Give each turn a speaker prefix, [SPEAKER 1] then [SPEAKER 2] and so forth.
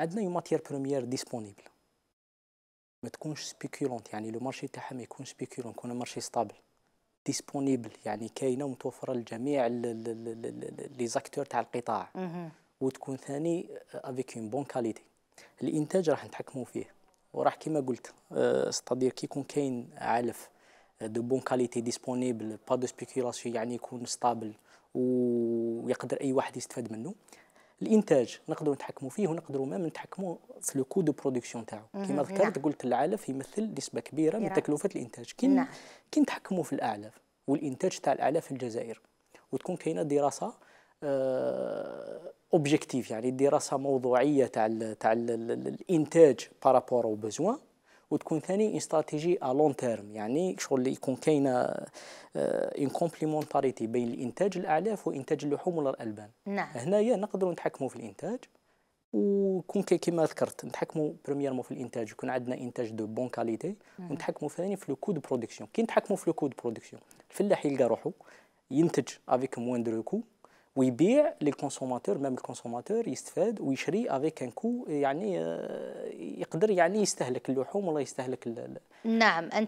[SPEAKER 1] عندنا اون ماتيير بروميير ديسبونيبل ما تكونش سبيكولونت يعني لو مارشي تاعها ما يكونش سبيكولونت يكون مارشي ستابل ديسبونيبل يعني كاينه ومتوفره لجميع لي زاكتور تاع القطاع وتكون ثاني افيك اون بون كاليتي الانتاج راح نتحكموا فيه وراح كيما قلت استادير آه، كي يكون كاين علف دو بون كاليتي ديسبونيبل با دو سبيكولاسيون يعني يكون ستابل ويقدر اي واحد يستفاد منه الانتاج نقدروا نتحكموا فيه ونقدروا ما نتحكموا في لو كو دو برودكسيون تاعو كما ذكرت قلت العلف يمثل نسبه كبيره من تكلفه الانتاج كي نعم. كي نتحكموا في الاعلاف والانتاج تاع الاعلاف في الجزائر وتكون كاينه دراسه اوبجيكتيف آه، يعني دراسه موضوعيه تاع تاع الانتاج بارابور او بوزوان وتكون ثاني استراتيجي ا لون تيرم يعني شغل يكون كاينه ان آه، كومبليمونتاريتي بين الانتاج الاعلاف وانتاج اللحوم ولا الالبان نعم هنايا نقدروا نتحكموا في الانتاج وكون كيما ذكرت نتحكموا بريميرمون في الانتاج يكون عندنا انتاج دو بون كاليتي ونتحكموا ثاني في لو كود برودكسيون كي نتحكموا في لو كود برودكسيون الفلاح يلقى روحو ينتج افيك موان دو كو ويبيع للكونسوماتور ميم الكونسوماتور يستفاد ويشري افيك ان كو يعني آه، يقدر يعني يستهلك اللحوم ولا يستهلك نعم